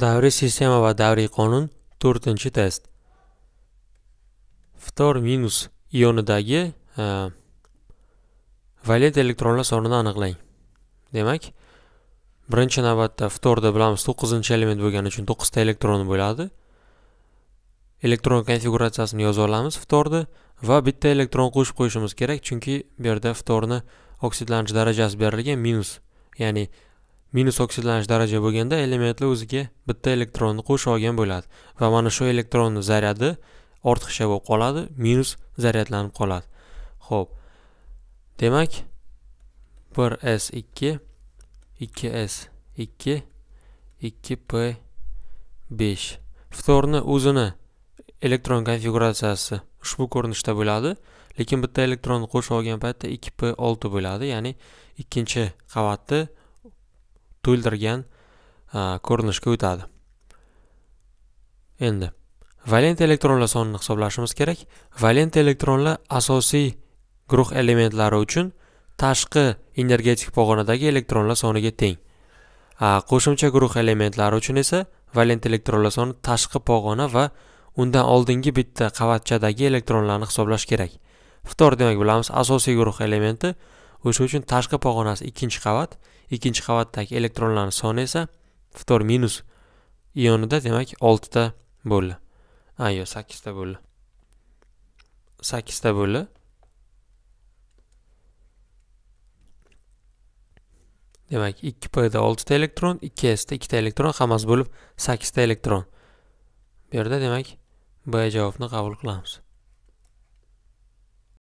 Davriy sistema va davriy qonun 4-test. Ftor minus ionidagi e, valent elektronlar sonini aniqlang. Demak, birinchi navbatda ftorda bilamiz 9-element bo'lgani uchun 9 ta elektron bo'ladi. Elektron konfiguratsiyasini yozib olamiz ftorda va bitta elektron qo'shib qo'yishimiz kerak, chunki bu yerda ftorni oksidlanish darajasi berilgan minus, ya'ni minus oksidlanish daraja bo'lganda elementlar o'ziga bitta elektronni qo'shib olgan bo'ladi va mana shu elektronni zaryadi ortiqcha bo'lib qoladi minus zaryadlanib qoladi ho'p demak 1s2 2s2 2p5 ftorni o'zini elektron konfiguratsiyasi ushbu ko'rinishda bo'ladi lekin bitta elektronni qo'shib olgan paytda 2p6 bo'ladi ya'ni ikkinchi qavatni to'ldirgan ko'rinishga o'tadi endi valent elektronlar sonini hisoblashimiz kerak valent elektronlar asosiy guruh elementlari uchun tashqi energetik pog'onadagi elektronlar soniga teng qo'shimcha guruh elementlari uchun esa valent elektronlar soni tashqi pog'ona va undan oldingi bitta qavatchadagi elektronlarni hisoblash kerak ftor demak bilamiz asosiy guruh elementi o'sha uchun tashqi pog'onasi ikkinchi qavat ikkinchi qavatdagi elektronlarni soni esa ftor minus ionida demak oltita bo'ldi a yo'q sakkizta bo'ldi sakkizta bo'ldi demak ikki pda oltita elektron ikki sda ikkita elektron hammasi bo'lib sakkizta elektron bu yerda demak b javobni qabul qilamiz